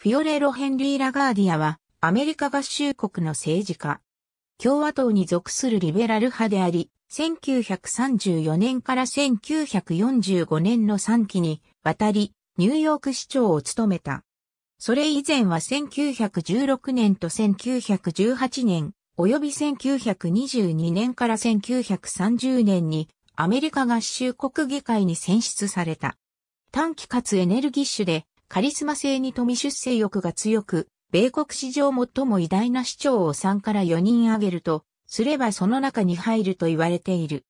フィオレロ・ヘンリー・ラガーディアは、アメリカ合衆国の政治家。共和党に属するリベラル派であり、1934年から1945年の3期に渡り、ニューヨーク市長を務めた。それ以前は1916年と1918年、及び1922年から1930年にアメリカ合衆国議会に選出された。短期かつエネルギッシュでカリスマ性に富出世欲が強く、米国史上最も偉大な市長を3から4人挙げると、すればその中に入ると言われている。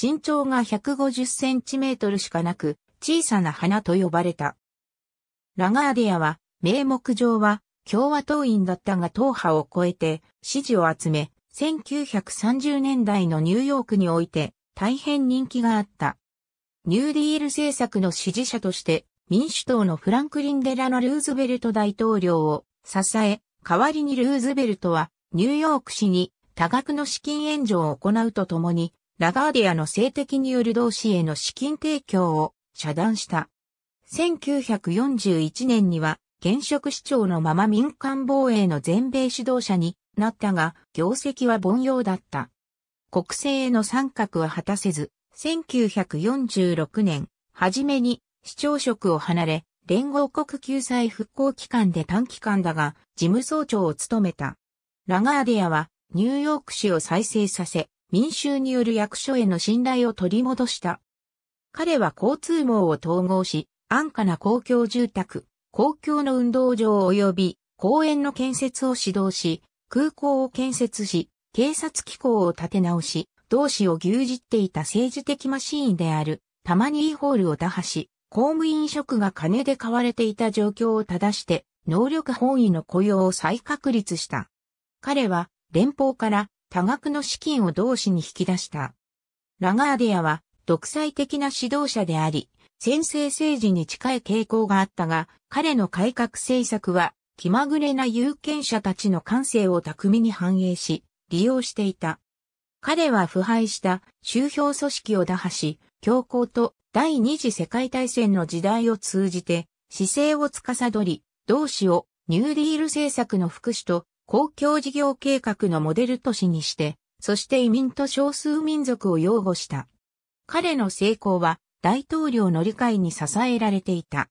身長が150センチメートルしかなく、小さな花と呼ばれた。ラガーディアは、名目上は共和党員だったが党派を超えて支持を集め、1930年代のニューヨークにおいて大変人気があった。ニューディール政策の支持者として民主党のフランクリン・デラのルーズベルト大統領を支え、代わりにルーズベルトはニューヨーク市に多額の資金援助を行うとともに、ラガーディアの性的による同志への資金提供を遮断した。1941年には現職市長のまま民間防衛の全米指導者になったが、業績は凡庸だった。国政への参画は果たせず、1946年、初めに市長職を離れ、連合国救済復興機関で短期間だが、事務総長を務めた。ラガーディアは、ニューヨーク市を再生させ、民衆による役所への信頼を取り戻した。彼は交通網を統合し、安価な公共住宅、公共の運動場及び公園の建設を指導し、空港を建設し、警察機構を立て直し、同志を牛耳っていた政治的マシーンである、タマニーホールを打破し、公務員職が金で買われていた状況を正して、能力本位の雇用を再確立した。彼は、連邦から多額の資金を同士に引き出した。ラガーディアは、独裁的な指導者であり、先制政治に近い傾向があったが、彼の改革政策は、気まぐれな有権者たちの感性を巧みに反映し、利用していた。彼は腐敗した宗教組織を打破し、強行と第二次世界大戦の時代を通じて、姿勢を司り、同志をニューディール政策の福祉と公共事業計画のモデル都市にして、そして移民と少数民族を擁護した。彼の成功は大統領の理解に支えられていた。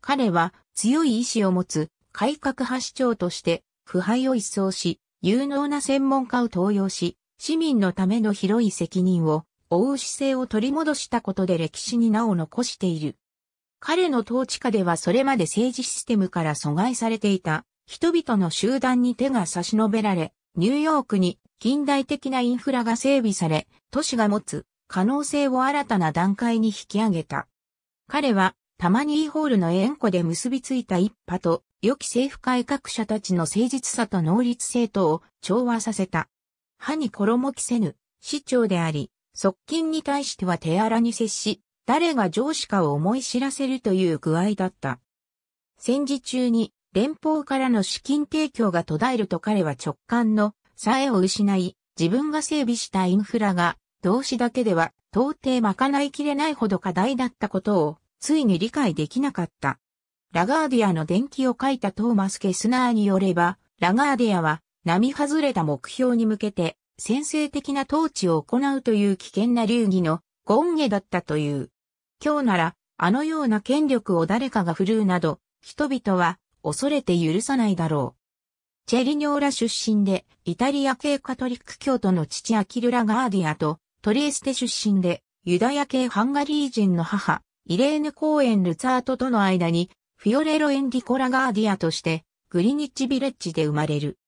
彼は強い意志を持つ改革派市長として腐敗を一掃し、有能な専門家を登用し、市民のための広い責任を追う姿勢を取り戻したことで歴史に名を残している。彼の統治下ではそれまで政治システムから阻害されていた人々の集団に手が差し伸べられ、ニューヨークに近代的なインフラが整備され、都市が持つ可能性を新たな段階に引き上げた。彼はタマニーホールの縁故で結びついた一派と良き政府改革者たちの誠実さと能率性とを調和させた。歯に衣着せぬ、市長であり、側近に対しては手荒に接し、誰が上司かを思い知らせるという具合だった。戦時中に連邦からの資金提供が途絶えると彼は直感のさえを失い、自分が整備したインフラが動詞だけでは到底賄いきれないほど課題だったことをついに理解できなかった。ラガーディアの伝記を書いたトーマス・ケスナーによれば、ラガーディアは並外れた目標に向けて先制的な統治を行うという危険な流儀の権下だったという。今日なら、あのような権力を誰かが振るうなど、人々は恐れて許さないだろう。チェリニョーラ出身で、イタリア系カトリック教徒の父アキルラ・ガーディアと、トリエステ出身で、ユダヤ系ハンガリー人の母、イレーヌ・コーエン・ルツァートとの間に、フィオレロ・エンディコラ・ガーディアとして、グリニッチ・ビレッジで生まれる。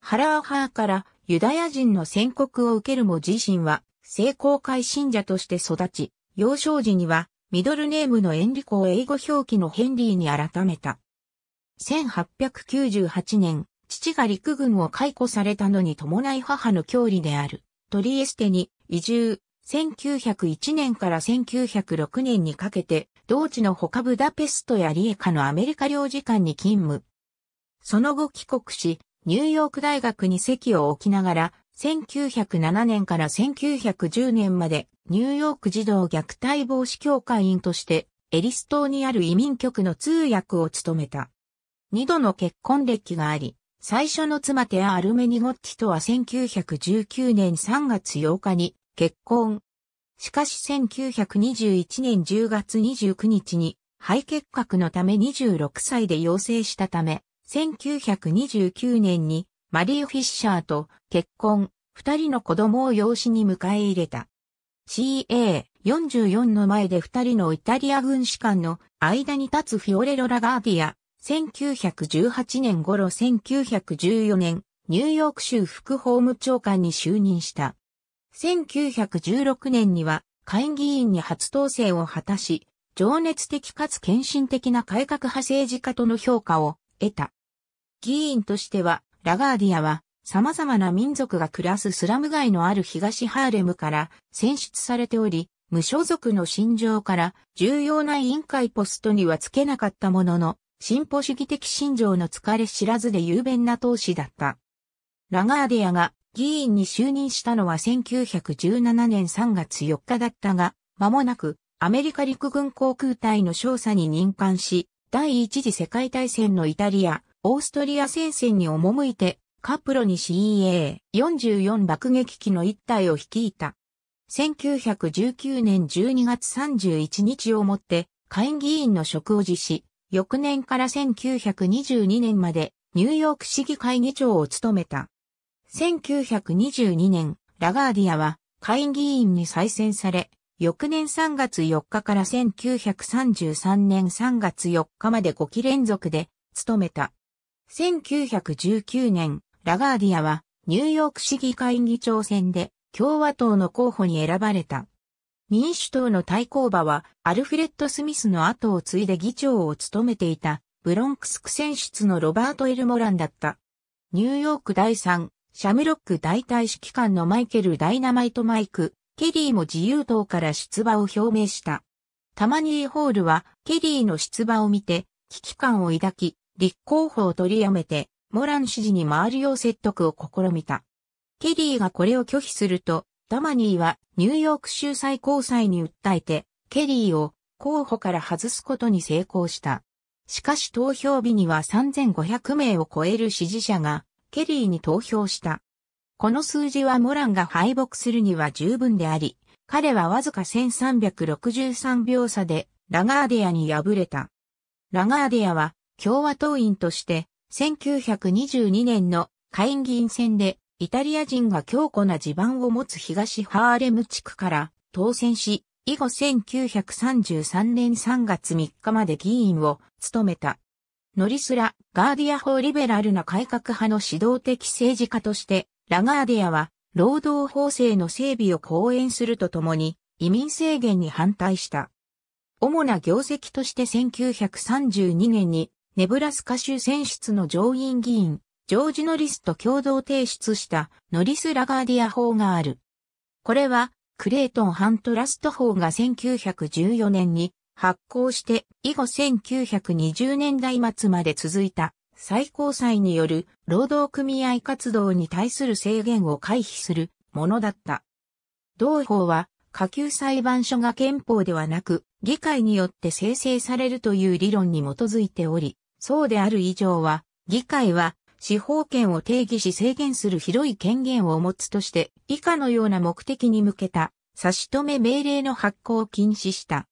ハラーハーからユダヤ人の宣告を受けるも自身は、聖公会信者として育ち、幼少時には、ミドルネームのエンリコを英語表記のヘンリーに改めた。1898年、父が陸軍を解雇されたのに伴い母の郷里である、トリエステに移住、1901年から1906年にかけて、同地の他ブダペストやリエカのアメリカ領事館に勤務。その後帰国し、ニューヨーク大学に席を置きながら、1907年から1910年までニューヨーク児童虐待防止協会員としてエリス島にある移民局の通訳を務めた。二度の結婚歴があり、最初の妻テア・アルメニゴッティとは1919年3月8日に結婚。しかし1921年10月29日に肺結核のため26歳で陽性したため、1929年にマリー・フィッシャーと結婚、二人の子供を養子に迎え入れた。CA44 の前で二人のイタリア軍士官の間に立つフィオレロ・ラガーディア、1918年頃1914年、ニューヨーク州副法務長官に就任した。1916年には会議員に初当選を果たし、情熱的かつ献身的な改革派政治家との評価を得た。議員としては、ラガーディアは、様々な民族が暮らすスラム街のある東ハーレムから選出されており、無所属の心情から重要な委員会ポストにはつけなかったものの、進歩主義的心情の疲れ知らずで雄弁な投資だった。ラガーディアが議員に就任したのは1917年3月4日だったが、間もなくアメリカ陸軍航空隊の少佐に任官し、第一次世界大戦のイタリア、オーストリア戦線に赴いて、カプロに CEA44 爆撃機の一隊を率いた。1919年12月31日をもって、下院議員の職を辞し、翌年から1922年までニューヨーク市議会議長を務めた。1922年、ラガーディアは下院議員に再選され、翌年3月4日から1933年3月4日まで5期連続で務めた。1919年、ラガーディアはニューヨーク市議会議長選で共和党の候補に選ばれた。民主党の対抗馬はアルフレッド・スミスの後を継いで議長を務めていたブロンクス区選出のロバート・エルモランだった。ニューヨーク第3、シャムロック大体指揮官のマイケル・ダイナマイト・マイク、ケリーも自由党から出馬を表明した。タマニー・ホールはケリーの出馬を見て危機感を抱き、立候補を取りやめて、モラン支持に回るよう説得を試みた。ケリーがこれを拒否すると、ダマニーはニューヨーク州最高裁に訴えて、ケリーを候補から外すことに成功した。しかし投票日には3500名を超える支持者がケリーに投票した。この数字はモランが敗北するには十分であり、彼はわずか1363秒差でラガーディアに敗れた。ラガーディアは共和党員として、1922年の下院議員選で、イタリア人が強固な地盤を持つ東ハーレム地区から当選し、以後1933年3月3日まで議員を務めた。ノリスラ・ガーディア法リベラルな改革派の指導的政治家として、ラガーディアは労働法制の整備を講演するとともに移民制限に反対した。主な業績として1932年にネブラスカ州選出の上院議員、ジョージ・ノリスと共同提出したノリス・ラガーディア法がある。これは、クレイトン・ハント・ラスト法が1914年に発行して以後1920年代末まで続いた最高裁による労働組合活動に対する制限を回避するものだった。同法は下級裁判所が憲法ではなく議会によって生成されるという理論に基づいており、そうである以上は、議会は、司法権を定義し制限する広い権限を持つとして、以下のような目的に向けた、差し止め命令の発行を禁止した。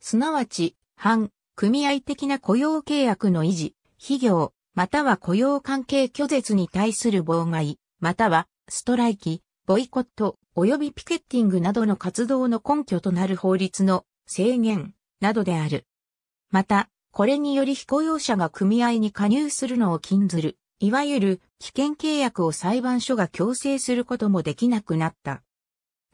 すなわち、反、組合的な雇用契約の維持、非業、または雇用関係拒絶に対する妨害、または、ストライキ、ボイコット、及びピケッティングなどの活動の根拠となる法律の制限などである。また、これにより非雇用者が組合に加入するのを禁ずる、いわゆる危険契約を裁判所が強制することもできなくなった。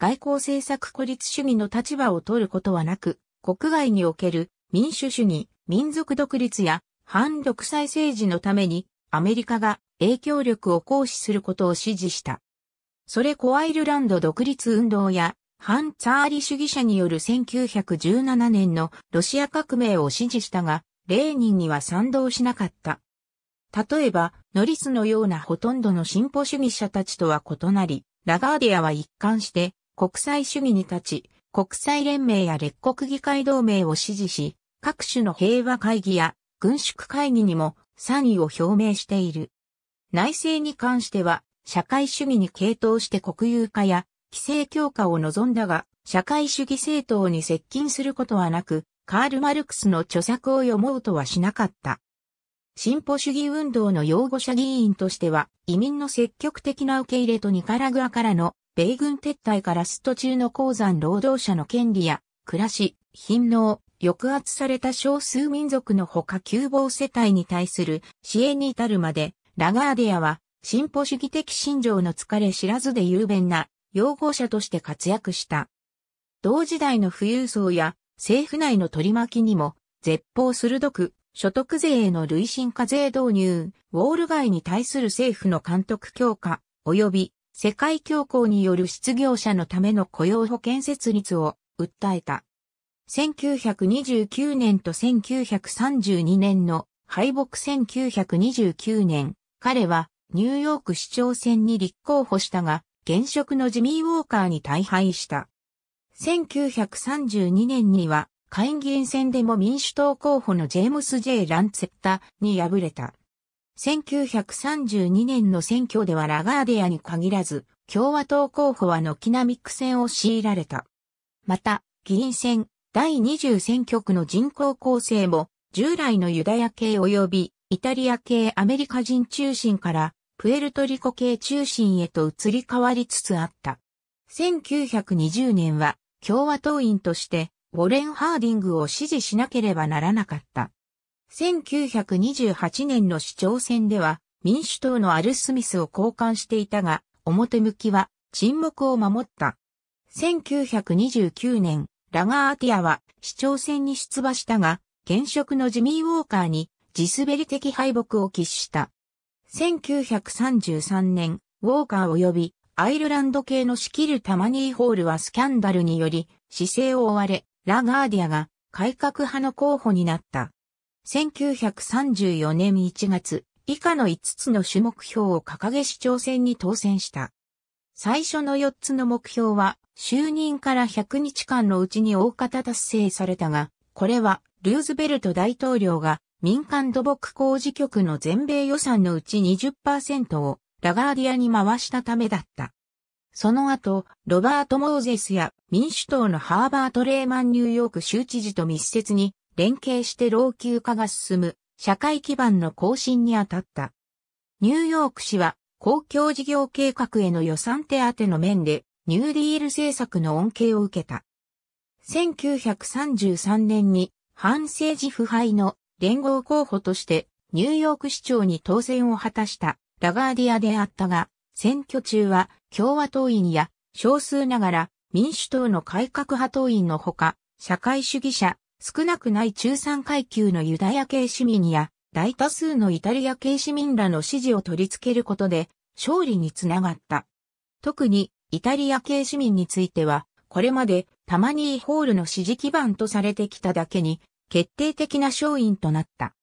外交政策孤立主義の立場を取ることはなく、国外における民主主義、民族独立や反独裁政治のためにアメリカが影響力を行使することを支持した。それコアイルランド独立運動や反ツァーリ主義者による1917年のロシア革命を支持したが、レーニンには賛同しなかった。例えば、ノリスのようなほとんどの進歩主義者たちとは異なり、ラガーディアは一貫して国際主義に立ち、国際連盟や列国議会同盟を支持し、各種の平和会議や軍縮会議にも賛意を表明している。内政に関しては、社会主義に傾倒して国有化や規制強化を望んだが、社会主義政党に接近することはなく、カール・マルクスの著作を読もうとはしなかった。進歩主義運動の擁護者議員としては、移民の積極的な受け入れとニカラグアからの米軍撤退からスト中の鉱山労働者の権利や、暮らし、貧農、抑圧された少数民族のほか窮乏世帯に対する支援に至るまで、ラガーディアは、進歩主義的心情の疲れ知らずで雄弁な、擁護者として活躍した。同時代の富裕層や政府内の取り巻きにも、絶法鋭く、所得税への累進課税導入、ウォール街に対する政府の監督強化、及び世界恐慌による失業者のための雇用保険設立を訴えた。1929年と1932年の敗北1929年、彼はニューヨーク市長選に立候補したが、現職のジミー・ウォーカーに大敗した。1932年には会議員選でも民主党候補のジェームス・ジェイ・ランツェッタに敗れた。1932年の選挙ではラガーディアに限らず、共和党候補は軒並み苦戦を強いられた。また、議員選、第20選挙区の人口構成も、従来のユダヤ系及びイタリア系アメリカ人中心から、プエルトリコ系中心へと移り変わりつつあった。1920年は共和党員として、ウォレン・ハーディングを支持しなければならなかった。1928年の市長選では、民主党のアル・スミスを交換していたが、表向きは沈黙を守った。1929年、ラガーティアは市長選に出馬したが、現職のジミー・ウォーカーに地滑り的敗北を喫した。1933年、ウォーカー及びアイルランド系の仕切るタマニーホールはスキャンダルにより、姿勢を追われ、ラガーディアが改革派の候補になった。1934年1月、以下の5つの主目標を掲げ市長選に当選した。最初の4つの目標は、就任から100日間のうちに大方達成されたが、これは、ルーズベルト大統領が民間土木工事局の全米予算のうち20%をラガーディアに回したためだった。その後、ロバート・モーゼスや民主党のハーバート・レーマンニューヨーク州知事と密接に連携して老朽化が進む社会基盤の更新に当たった。ニューヨーク市は公共事業計画への予算手当の面でニューディール政策の恩恵を受けた。1933年に反政治腐敗の連合候補としてニューヨーク市長に当選を果たしたラガーディアであったが、選挙中は共和党員や少数ながら民主党の改革派党員のほか、社会主義者、少なくない中産階級のユダヤ系市民や大多数のイタリア系市民らの支持を取り付けることで勝利につながった。特にイタリア系市民については、これまでたまにイホールの支持基盤とされてきただけに決定的な勝因となった。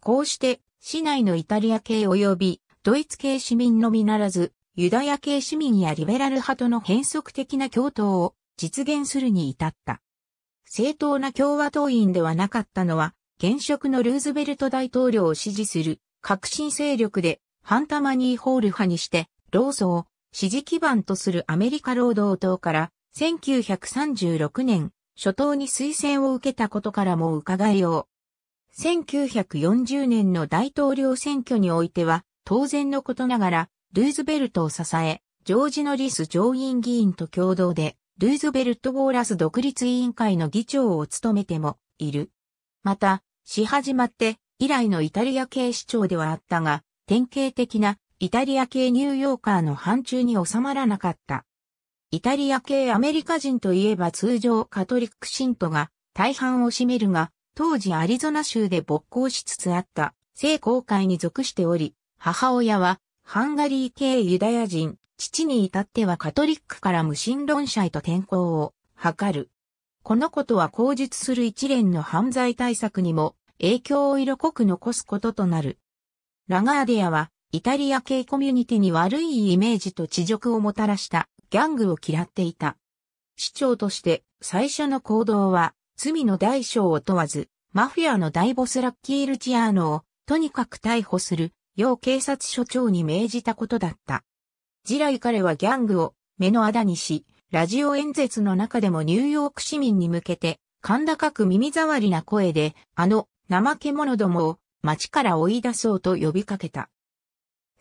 こうして市内のイタリア系及びドイツ系市民のみならず、ユダヤ系市民やリベラル派との変則的な共闘を実現するに至った。正当な共和党員ではなかったのは、現職のルーズベルト大統領を支持する革新勢力でハンタマニーホール派にして、労組を支持基盤とするアメリカ労働党から1936年初頭に推薦を受けたことからも伺いよう。1940年の大統領選挙においては、当然のことながら、ルーズベルトを支え、ジョージ・ノリス上院議員と共同で、ルーズベルト・ウォーラス独立委員会の議長を務めてもいる。また、し始まって以来のイタリア系市長ではあったが、典型的なイタリア系ニューヨーカーの範疇に収まらなかった。イタリア系アメリカ人といえば通常カトリック信徒が大半を占めるが、当時アリゾナ州で勃興しつつあった聖公会に属しており、母親はハンガリー系ユダヤ人、父に至ってはカトリックから無神論者へと転校を図る。このことは口述する一連の犯罪対策にも影響を色濃く残すこととなる。ラガーディアはイタリア系コミュニティに悪いイメージと恥辱をもたらしたギャングを嫌っていた。市長として最初の行動は罪の大小を問わずマフィアの大ボスラッキー・ルチアーノをとにかく逮捕する要警察署長に命じたことだった。次来彼はギャングを目のあだにし、ラジオ演説の中でもニューヨーク市民に向けて、甲高く耳障りな声で、あの、怠け者どもを街から追い出そうと呼びかけた。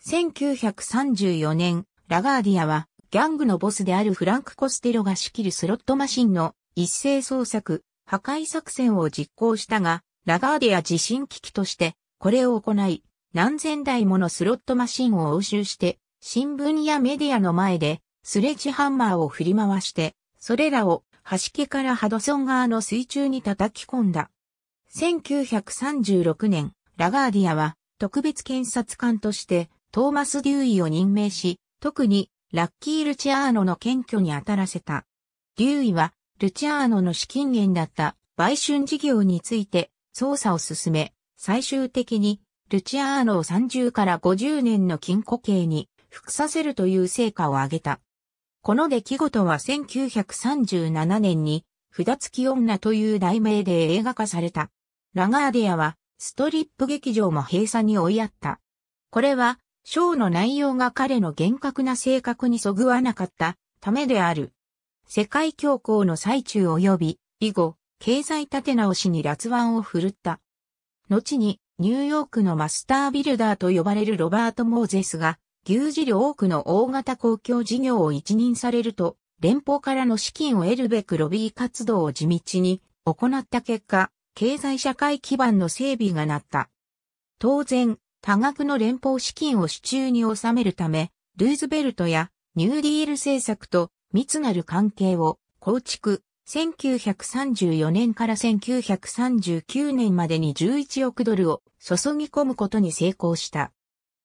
1934年、ラガーディアは、ギャングのボスであるフランク・コステロが仕切るスロットマシンの一斉捜索、破壊作戦を実行したが、ラガーディア地震危機として、これを行い、何千台ものスロットマシンを押収して、新聞やメディアの前で、スレッジハンマーを振り回して、それらを端木からハドソン川の水中に叩き込んだ。1936年、ラガーディアは特別検察官としてトーマス・デューイを任命し、特にラッキー・ルチアーノの検挙に当たらせた。デューイはルチアーノの資金源だった売春事業について捜査を進め、最終的にルチアーノを30から50年の禁固刑に服させるという成果を挙げた。この出来事は1937年に、札付き女という題名で映画化された。ラガーディアは、ストリップ劇場も閉鎖に追いやった。これは、ショーの内容が彼の厳格な性格にそぐわなかったためである。世界恐慌の最中及び、以後、経済立て直しに辣腕を振るった。後に、ニューヨークのマスタービルダーと呼ばれるロバート・モーゼスが、牛耳る多くの大型公共事業を一任されると、連邦からの資金を得るべくロビー活動を地道に行った結果、経済社会基盤の整備がなった。当然、多額の連邦資金を手中に収めるため、ルーズベルトやニューディール政策と密なる関係を構築、1934年から1939年までに11億ドルを注ぎ込むことに成功した。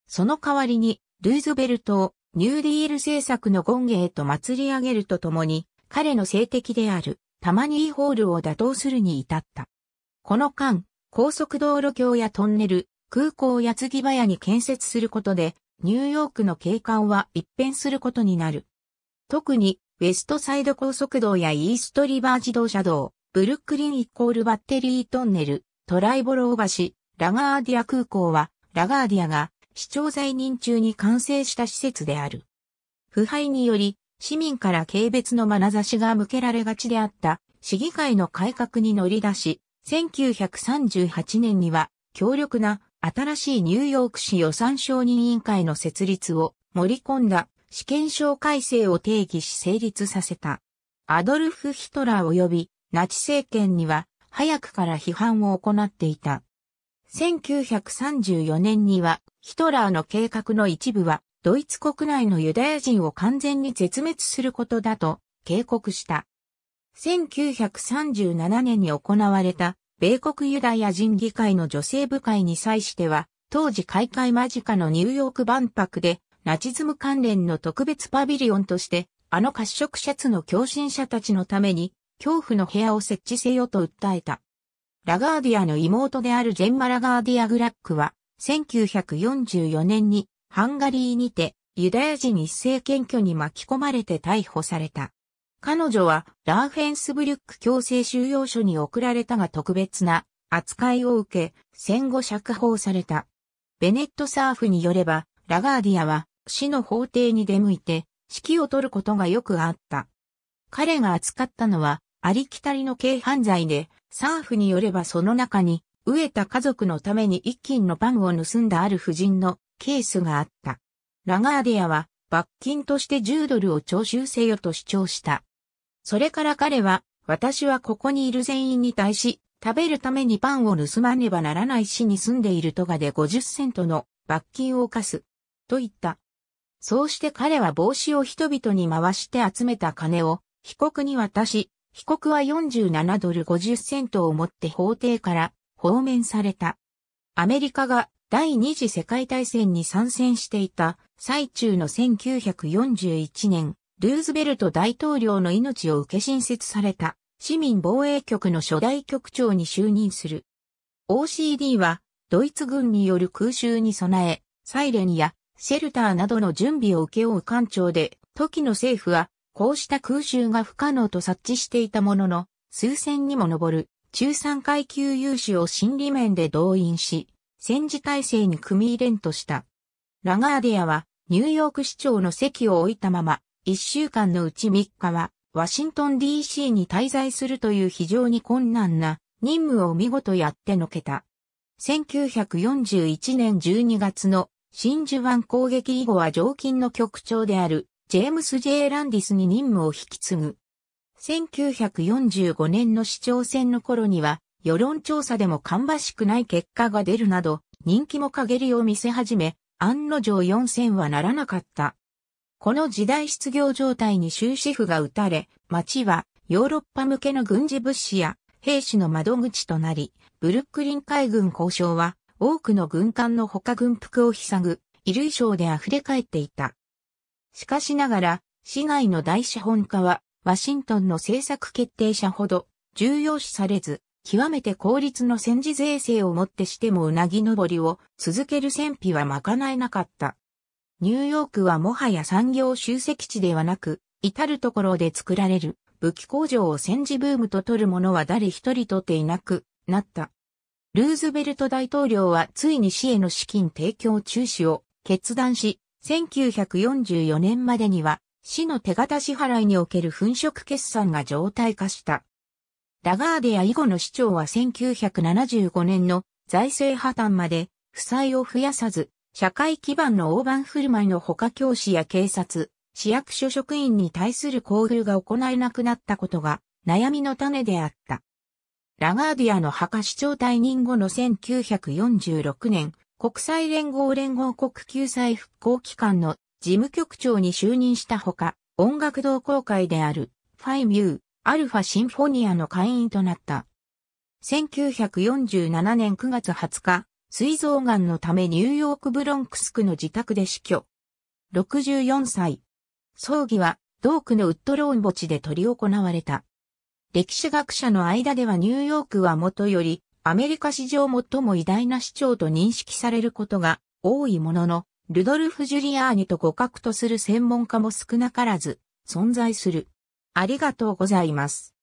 その代わりに、ルーズベルトをニューディール政策の権ゲへと祭り上げるとともに、彼の性的であるタマニーホールを打倒するに至った。この間、高速道路橋やトンネル、空港や継ぎ早に建設することで、ニューヨークの景観は一変することになる。特にウェストサイド高速道やイーストリバー自動車道、ブルックリンイコールバッテリートンネル、トライボロー橋、ラガーディア空港は、ラガーディアが市長在任中に完成した施設である。腐敗により、市民から軽蔑の眼差しが向けられがちであった市議会の改革に乗り出し、1938年には強力な新しいニューヨーク市予算承認委員会の設立を盛り込んだ試験証改正を定義し成立させた。アドルフ・ヒトラー及びナチ政権には早くから批判を行っていた。1934年にはヒトラーの計画の一部はドイツ国内のユダヤ人を完全に絶滅することだと警告した。1937年に行われた米国ユダヤ人議会の女性部会に際しては、当時開会間近のニューヨーク万博でナチズム関連の特別パビリオンとして、あの褐色シャツの狂信者たちのために、恐怖の部屋を設置せよと訴えた。ラガーディアの妹であるジェンマ・ラガーディア・グラックは、1944年にハンガリーにてユダヤ人一斉検挙に巻き込まれて逮捕された。彼女はラーフェンスブリュック強制収容所に送られたが特別な扱いを受け、戦後釈放された。ベネット・サーフによれば、ラガーディアは死の法廷に出向いて、指揮を取ることがよくあった。彼が扱ったのは、ありきたりの軽犯罪で、サーフによればその中に、飢えた家族のために一斤のパンを盗んだある夫人のケースがあった。ラガーディアは、罰金として10ドルを徴収せよと主張した。それから彼は、私はここにいる全員に対し、食べるためにパンを盗まねばならない市に住んでいるとかで50セントの罰金を課す。と言った。そうして彼は帽子を人々に回して集めた金を被告に渡し、被告は47ドル50セントを持って法廷から放免された。アメリカが第二次世界大戦に参戦していた最中の1941年、ルーズベルト大統領の命を受け新設された市民防衛局の初代局長に就任する。OCD はドイツ軍による空襲に備え、サイレンやシェルターなどの準備を請け負う官庁で、時の政府は、こうした空襲が不可能と察知していたものの、数千にも上る中産階級有志を心理面で動員し、戦時体制に組み入れんとした。ラガーディアは、ニューヨーク市長の席を置いたまま、一週間のうち三日は、ワシントン DC に滞在するという非常に困難な任務を見事やってのけた。1941年12月の真珠湾攻撃以後は常勤の局長であるジェームス・ジェイ・ランディスに任務を引き継ぐ。1945年の市長選の頃には、世論調査でも芳しくない結果が出るなど、人気も陰りを見せ始め、案の定4選はならなかった。この時代失業状態に終止符が打たれ、町はヨーロッパ向けの軍事物資や兵士の窓口となり、ブルックリン海軍交渉は多くの軍艦の他軍服をひさぐ、衣類商で溢れ返っていた。しかしながら、市内の大資本家は、ワシントンの政策決定者ほど重要視されず、極めて効率の戦時税制をもってしてもうなぎ登りを続ける戦費はまかなえなかった。ニューヨークはもはや産業集積地ではなく、至るところで作られる武器工場を戦時ブームと取る者は誰一人とていなくなった。ルーズベルト大統領はついに市への資金提供中止を決断し、1944年までには市の手形支払いにおける粉飾決算が常態化した。ラガーデや以後の市長は1975年の財政破綻まで負債を増やさず、社会基盤の大盤振る舞いの他教師や警察、市役所職員に対する交流が行えなくなったことが悩みの種であった。ラガーディアの墓市長退任後の1946年、国際連合連合国救済復興機関の事務局長に就任したほか、音楽同好会であるファイミュー、アルファシンフォニアの会員となった。1947年9月20日、水臓癌のためニューヨークブロンクス区の自宅で死去。64歳。葬儀は、同区のウッドローン墓地で執り行われた。歴史学者の間ではニューヨークはもとより、アメリカ史上最も偉大な市長と認識されることが多いものの、ルドルフ・ジュリアーニと互角とする専門家も少なからず存在する。ありがとうございます。